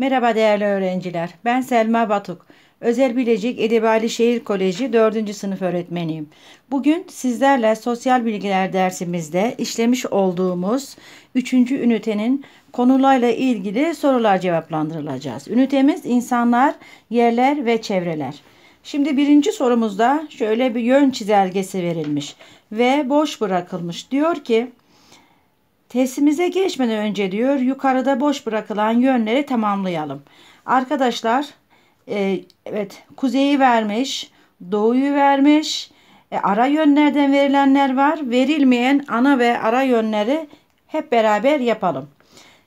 Merhaba değerli öğrenciler. Ben Selma Batuk. Özel Bilecik Edebali Şehir Koleji 4. sınıf öğretmeniyim. Bugün sizlerle sosyal bilgiler dersimizde işlemiş olduğumuz 3. ünitenin konularla ilgili sorular cevaplandırılacağız. Ünitemiz insanlar, yerler ve çevreler. Şimdi birinci sorumuzda şöyle bir yön çizelgesi verilmiş ve boş bırakılmış. Diyor ki Testimize geçmeden önce diyor yukarıda boş bırakılan yönleri tamamlayalım. Arkadaşlar e, evet kuzeyi vermiş, doğuyu vermiş, e, ara yönlerden verilenler var. Verilmeyen ana ve ara yönleri hep beraber yapalım.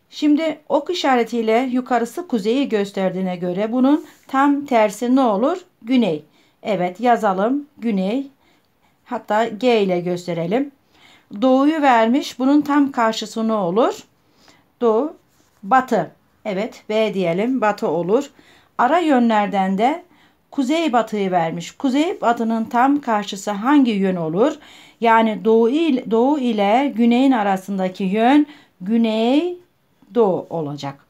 Şimdi ok işaretiyle yukarısı kuzeyi gösterdiğine göre bunun tam tersi ne olur? Güney. Evet yazalım güney. Hatta G ile gösterelim doğuyu vermiş. Bunun tam karşısı ne olur? Doğu, batı. Evet B diyelim batı olur. Ara yönlerden de kuzey batıyı vermiş. Kuzey batının tam karşısı hangi yön olur? Yani doğu ile, doğu ile güneyin arasındaki yön güney doğu olacak.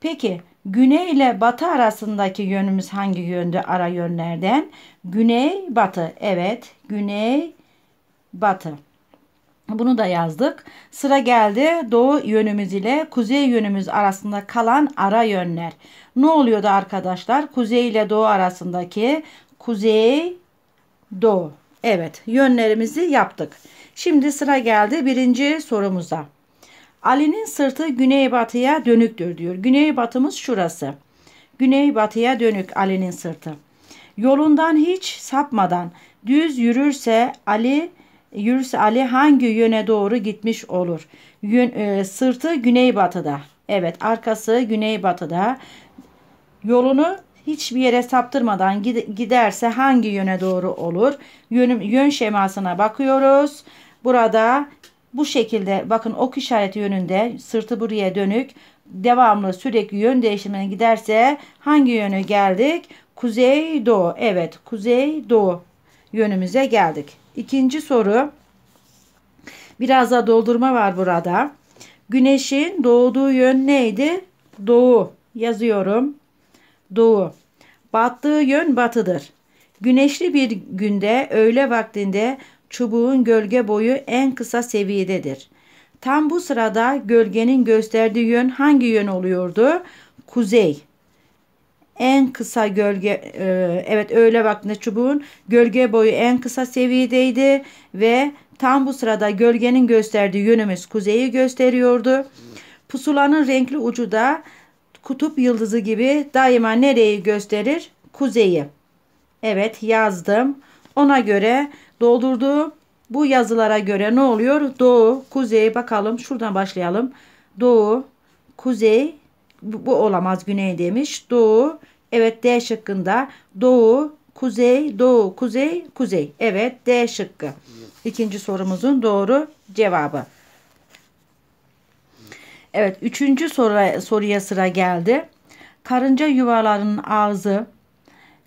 Peki güney ile batı arasındaki yönümüz hangi yönde ara yönlerden? Güney batı. Evet, güney batı. Bunu da yazdık. Sıra geldi doğu yönümüz ile kuzey yönümüz arasında kalan ara yönler. Ne oluyordu arkadaşlar? Kuzey ile doğu arasındaki kuzey, doğu. Evet yönlerimizi yaptık. Şimdi sıra geldi birinci sorumuza. Ali'nin sırtı güneybatıya dönüktür diyor. Güneybatımız şurası. Güneybatıya dönük Ali'nin sırtı. Yolundan hiç sapmadan düz yürürse Ali Yunus Ali hangi yöne doğru gitmiş olur? Yön, e, sırtı güneybatıda. Evet arkası güneybatıda. Yolunu hiçbir yere saptırmadan giderse hangi yöne doğru olur? Yön, yön şemasına bakıyoruz. Burada bu şekilde bakın ok işareti yönünde sırtı buraya dönük devamlı sürekli yön değişimine giderse hangi yöne geldik? Kuzey doğu. Evet kuzey doğu yönümüze geldik. İkinci soru. Biraz da doldurma var burada. Güneşin doğduğu yön neydi? Doğu. Yazıyorum. Doğu. Battığı yön batıdır. Güneşli bir günde öğle vaktinde çubuğun gölge boyu en kısa seviyededir. Tam bu sırada gölgenin gösterdiği yön hangi yön oluyordu? Kuzey en kısa gölge e, evet öyle vaktinde çubuğun gölge boyu en kısa seviyedeydi ve tam bu sırada gölgenin gösterdiği yönümüz kuzeyi gösteriyordu. Pusulanın renkli ucu da kutup yıldızı gibi daima nereyi gösterir? Kuzeyi. Evet yazdım. Ona göre doldurdu. bu yazılara göre ne oluyor? Doğu, kuzey bakalım şuradan başlayalım. Doğu, kuzey, bu, bu olamaz güney demiş. Doğu evet D şıkkında doğu kuzey doğu kuzey kuzey. Evet D şıkkı. İkinci sorumuzun doğru cevabı. Evet üçüncü soru, soruya sıra geldi. Karınca yuvalarının ağzı.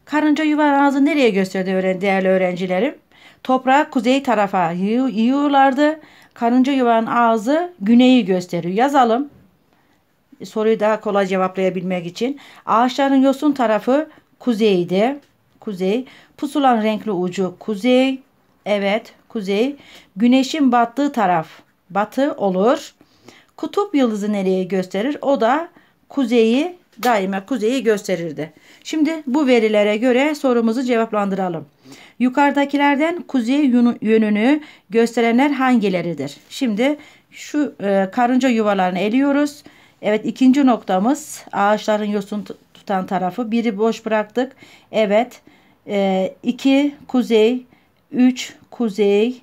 Karınca yuvanın ağzı nereye gösterdi öğren değerli öğrencilerim? Toprağı kuzey tarafa yiyorlardı. Karınca yuvanın ağzı güneyi gösteriyor. Yazalım soruyu daha kolay cevaplayabilmek için. Ağaçların yosun tarafı kuzeydi. Kuzey. Pusulan renkli ucu kuzey. Evet kuzey. Güneşin battığı taraf batı olur. Kutup yıldızı nereye gösterir? O da kuzeyi daima kuzeyi gösterirdi. Şimdi bu verilere göre sorumuzu cevaplandıralım. Yukarıdakilerden kuzey yönünü gösterenler hangileridir? Şimdi şu e, karınca yuvalarını eliyoruz. Evet ikinci noktamız ağaçların yosun tutan tarafı. Biri boş bıraktık. Evet. 2 ee, kuzey, 3 kuzey.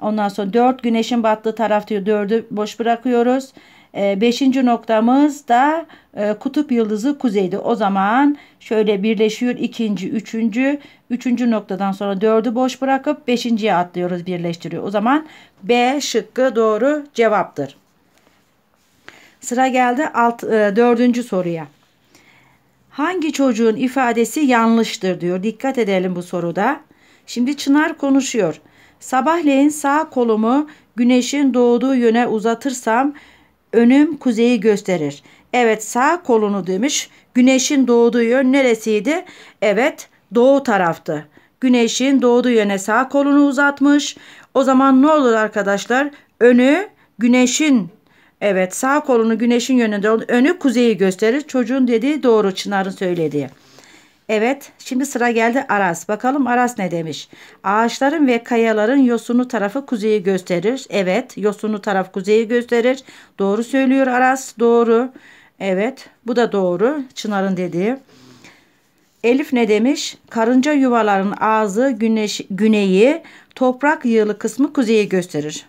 Ondan sonra 4 güneşin battığı taraf diyor. 4'ü boş bırakıyoruz. E, beşinci noktamız da e, kutup yıldızı kuzeydi. O zaman şöyle birleşiyor ikinci, üçüncü, üçüncü noktadan sonra dördü boş bırakıp beşinciye atlıyoruz birleştiriyor. O zaman B şıkkı doğru cevaptır. Sıra geldi alt, e, dördüncü soruya. Hangi çocuğun ifadesi yanlıştır diyor. Dikkat edelim bu soruda. Şimdi Çınar konuşuyor. Sabahleyin sağ kolumu güneşin doğduğu yöne uzatırsam önüm kuzeyi gösterir. Evet sağ kolunu demiş. Güneşin doğduğu yön neresiydi? Evet doğu taraftı. Güneşin doğduğu yöne sağ kolunu uzatmış. O zaman ne olur arkadaşlar? Önü güneşin Evet sağ kolunu güneşin yönünde önü kuzeyi gösterir. Çocuğun dediği doğru Çınar'ın söylediği. Evet şimdi sıra geldi Aras. Bakalım Aras ne demiş? Ağaçların ve kayaların yosunu tarafı kuzeyi gösterir. Evet yosunu taraf kuzeyi gösterir. Doğru söylüyor Aras doğru. Evet bu da doğru Çınar'ın dediği. Elif ne demiş? Karınca yuvaların ağzı güneş, güneyi, toprak yığılı kısmı kuzeyi gösterir.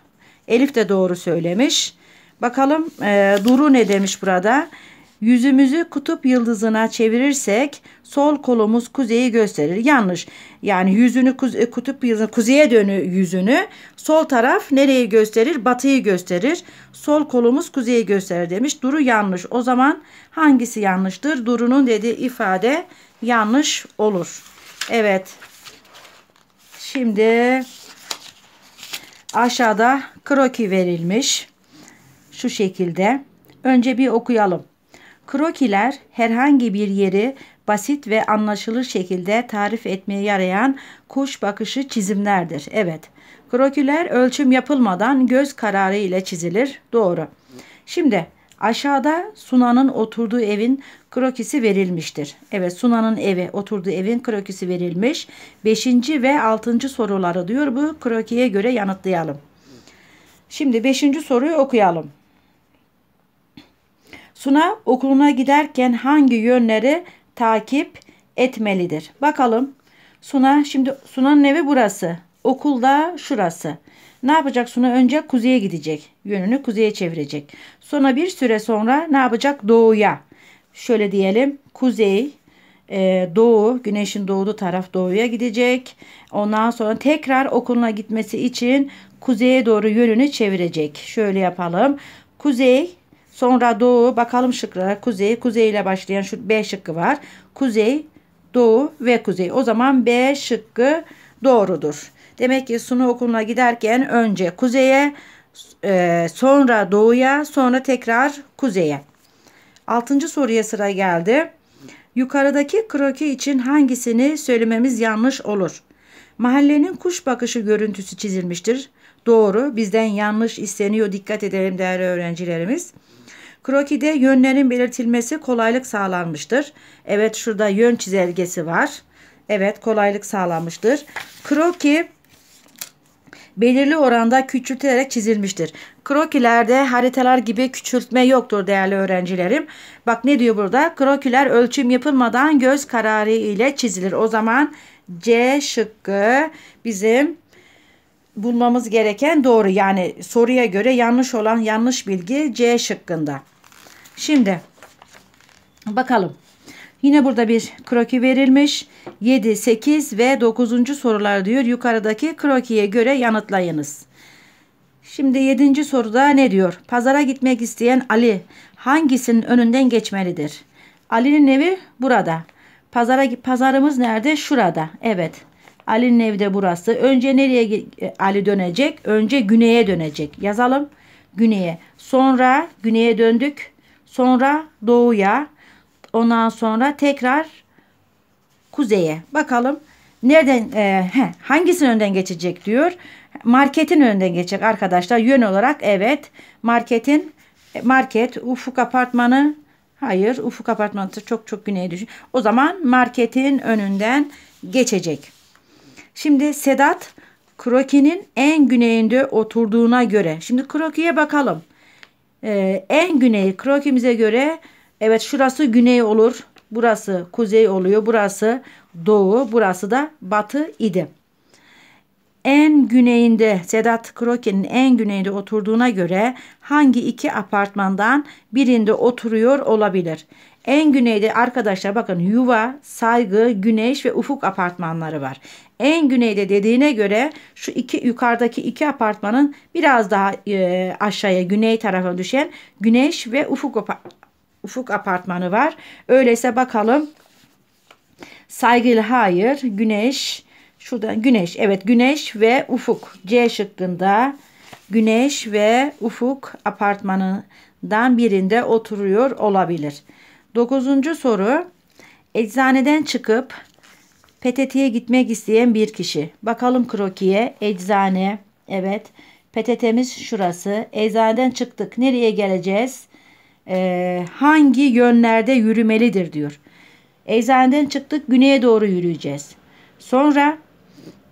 Elif de doğru söylemiş. Bakalım e, Duru ne demiş burada? Yüzümüzü kutup yıldızına çevirirsek sol kolumuz kuzeyi gösterir. Yanlış. Yani yüzünü kuze, kutup yıldızına kuzeye dönü yüzünü sol taraf nereyi gösterir? Batıyı gösterir. Sol kolumuz kuzeyi gösterir demiş. Duru yanlış. O zaman hangisi yanlıştır? Duru'nun dediği ifade yanlış olur. Evet. Şimdi aşağıda kroki verilmiş şu şekilde. Önce bir okuyalım. Krokiler herhangi bir yeri basit ve anlaşılır şekilde tarif etmeye yarayan kuş bakışı çizimlerdir. Evet. Krokiler ölçüm yapılmadan göz kararı ile çizilir. Doğru. Şimdi aşağıda Sunan'ın oturduğu evin krokisi verilmiştir. Evet Sunan'ın evi oturduğu evin krokisi verilmiş. Beşinci ve altıncı soruları diyor bu krokiye göre yanıtlayalım. Şimdi beşinci soruyu okuyalım. Suna okuluna giderken hangi yönleri takip etmelidir? Bakalım. Suna şimdi Suna'nın evi burası. Okulda şurası. Ne yapacak Suna? Önce kuzeye gidecek. Yönünü kuzeye çevirecek. Sonra bir süre sonra ne yapacak? Doğuya. Şöyle diyelim. Kuzey, e, doğu, güneşin doğduğu taraf doğuya gidecek. Ondan sonra tekrar okuluna gitmesi için kuzeye doğru yönünü çevirecek. Şöyle yapalım. Kuzey, Sonra doğu bakalım şıklara kuzey. Kuzey ile başlayan şu B şıkkı var. Kuzey, doğu ve kuzey. O zaman B şıkkı doğrudur. Demek ki sunu okuluna giderken önce kuzeye e, sonra doğuya sonra tekrar kuzeye. Altıncı soruya sıra geldi. Yukarıdaki kroki için hangisini söylememiz yanlış olur? Mahallenin kuş bakışı görüntüsü çizilmiştir. Doğru bizden yanlış isteniyor dikkat edelim değerli öğrencilerimiz. Krokide yönlerin belirtilmesi kolaylık sağlanmıştır. Evet şurada yön çizelgesi var. Evet kolaylık sağlanmıştır. Kroki belirli oranda küçültülerek çizilmiştir. Krokilerde haritalar gibi küçültme yoktur değerli öğrencilerim. Bak ne diyor burada? Krokiler ölçüm yapılmadan göz kararı ile çizilir. O zaman C şıkkı bizim bulmamız gereken doğru. Yani soruya göre yanlış olan yanlış bilgi C şıkkında. Şimdi bakalım. Yine burada bir kroki verilmiş. 7, 8 ve 9. sorular diyor. Yukarıdaki krokiye göre yanıtlayınız. Şimdi 7. soruda ne diyor? Pazara gitmek isteyen Ali hangisinin önünden geçmelidir? Ali'nin evi burada. Pazara pazarımız nerede? Şurada. Evet. Ali'nin evi de burası. Önce nereye e, Ali dönecek? Önce güneye dönecek. Yazalım. Güneye. Sonra güneye döndük. Sonra doğuya. Ondan sonra tekrar kuzeye. Bakalım nereden e, he, hangisinin önden geçecek diyor. Marketin önden geçecek arkadaşlar. Yön olarak evet. Marketin e, market ufuk apartmanı hayır ufuk apartmanı çok çok güneye düşüyor. O zaman marketin önünden geçecek. Şimdi Sedat Kroki'nin en güneyinde oturduğuna göre. Şimdi Kroki'ye bakalım. Ee, en güneyi krokimize göre evet şurası güney olur. Burası kuzey oluyor. Burası doğu. Burası da batı idi. En güneyinde Sedat Kroki'nin en güneyinde oturduğuna göre hangi iki apartmandan birinde oturuyor olabilir? En güneyde arkadaşlar bakın yuva, saygı, güneş ve ufuk apartmanları var. En güneyde dediğine göre şu iki yukarıdaki iki apartmanın biraz daha e, aşağıya güney tarafa düşen güneş ve ufuk ufuk apartmanı var. Öyleyse bakalım. Saygılı hayır, güneş, şurada güneş. Evet güneş ve ufuk. C şıkkında güneş ve ufuk apartmanından birinde oturuyor olabilir. Dokuzuncu soru. Eczaneden çıkıp PTT'ye gitmek isteyen bir kişi. Bakalım krokiye. Eczane. Evet. PTT'miz şurası. Eczaneden çıktık. Nereye geleceğiz? Ee, hangi yönlerde yürümelidir diyor. Eczaneden çıktık. Güneye doğru yürüyeceğiz. Sonra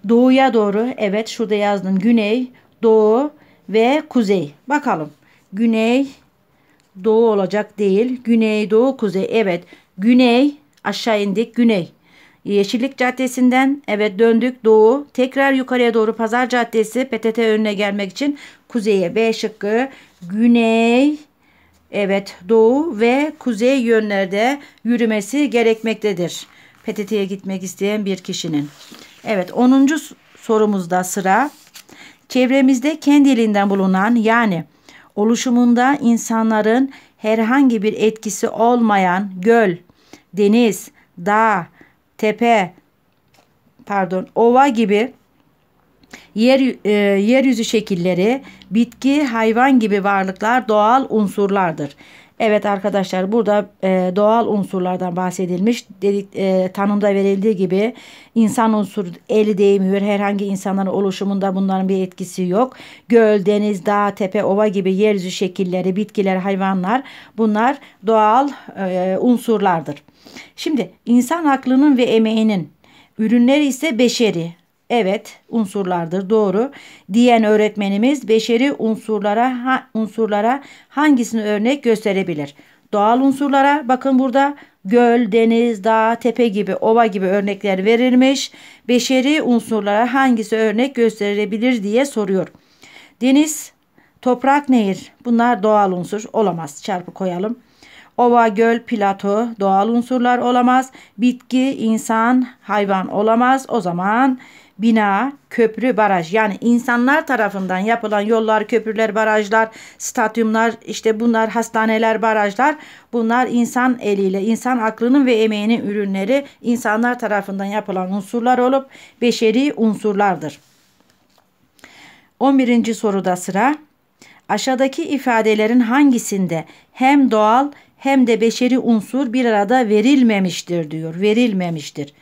doğuya doğru. Evet şurada yazdım. Güney, doğu ve kuzey. Bakalım. Güney, doğu olacak değil. Güney, doğu, kuzey. Evet. Güney aşağı indik. Güney. Yeşillik Caddesi'nden evet döndük doğu. Tekrar yukarıya doğru Pazar Caddesi PTT önüne gelmek için kuzeye B şıkkı. Güney evet doğu ve kuzey yönlerde yürümesi gerekmektedir. PTT'ye gitmek isteyen bir kişinin. Evet 10. sorumuzda sıra. Çevremizde kendiliğinden bulunan yani oluşumunda insanların herhangi bir etkisi olmayan göl, deniz, dağ, tepe, pardon, ova gibi yer e, yeryüzü şekilleri, bitki, hayvan gibi varlıklar doğal unsurlardır. Evet arkadaşlar burada e, doğal unsurlardan bahsedilmiş. Dedik, e, tanımda verildiği gibi insan unsuru eli değmiyor. Herhangi insanların oluşumunda bunların bir etkisi yok. Göl, deniz, dağ, tepe, ova gibi yeryüzü şekilleri, bitkiler, hayvanlar bunlar doğal e, unsurlardır. Şimdi insan aklının ve emeğinin ürünleri ise beşeri Evet, unsurlardır doğru diyen öğretmenimiz beşeri unsurlara ha, unsurlara hangisini örnek gösterebilir? Doğal unsurlara bakın burada göl, deniz, dağ, tepe gibi, ova gibi örnekler verilmiş. Beşeri unsurlara hangisi örnek gösterilebilir diye soruyor. Deniz, toprak, nehir bunlar doğal unsur olamaz. Çarpı koyalım. Ova, göl, plato doğal unsurlar olamaz. Bitki, insan, hayvan olamaz. O zaman bina, köprü, baraj yani insanlar tarafından yapılan yollar, köprüler, barajlar, stadyumlar, işte bunlar hastaneler, barajlar bunlar insan eliyle, insan aklının ve emeğinin ürünleri insanlar tarafından yapılan unsurlar olup beşeri unsurlardır. 11. soruda sıra aşağıdaki ifadelerin hangisinde hem doğal hem de beşeri unsur bir arada verilmemiştir diyor. Verilmemiştir.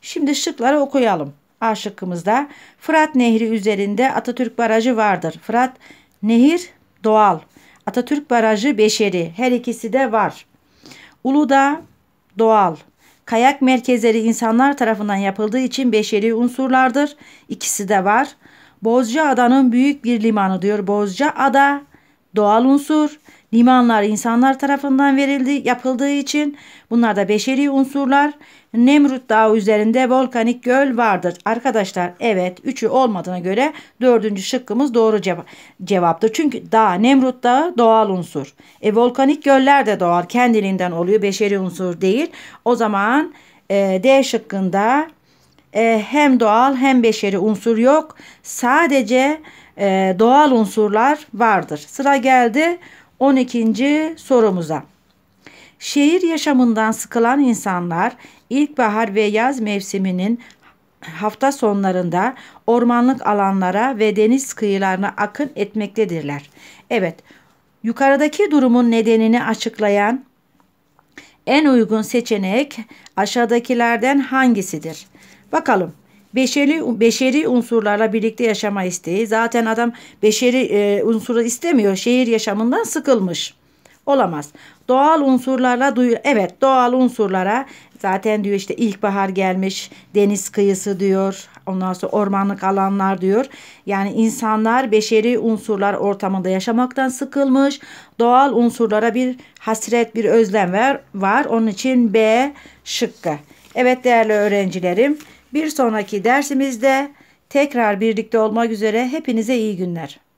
Şimdi şıkları okuyalım. A şıkkımızda Fırat Nehri üzerinde Atatürk Barajı vardır. Fırat Nehir doğal. Atatürk Barajı beşeri. Her ikisi de var. Uludağ doğal. Kayak merkezleri insanlar tarafından yapıldığı için beşeri unsurlardır. İkisi de var. Bozca Adanın büyük bir limanı diyor. Bozca Ada doğal unsur. Limanlar insanlar tarafından verildi, yapıldığı için bunlar da beşeri unsurlar. Nemrut Dağı üzerinde volkanik göl vardır. Arkadaşlar evet üçü olmadığına göre dördüncü şıkkımız doğru ceva cevaptır. Çünkü dağ Nemrut Dağı doğal unsur. E, volkanik göller de doğal kendiliğinden oluyor. Beşeri unsur değil. O zaman e, D şıkkında e, hem doğal hem beşeri unsur yok. Sadece e, doğal unsurlar vardır. Sıra geldi 12. sorumuza. Şehir yaşamından sıkılan insanlar ilkbahar ve yaz mevsiminin hafta sonlarında ormanlık alanlara ve deniz kıyılarına akın etmektedirler. Evet, yukarıdaki durumun nedenini açıklayan en uygun seçenek aşağıdakilerden hangisidir? Bakalım. Beşeri, beşeri unsurlarla birlikte yaşama isteği. Zaten adam beşeri e, unsuru istemiyor. Şehir yaşamından sıkılmış olamaz. Doğal unsurlarla duyur. Evet doğal unsurlara zaten diyor işte ilkbahar gelmiş deniz kıyısı diyor. Ondan sonra ormanlık alanlar diyor. Yani insanlar beşeri unsurlar ortamında yaşamaktan sıkılmış. Doğal unsurlara bir hasret bir özlem var. var. Onun için B şıkkı. Evet değerli öğrencilerim bir sonraki dersimizde tekrar birlikte olmak üzere hepinize iyi günler.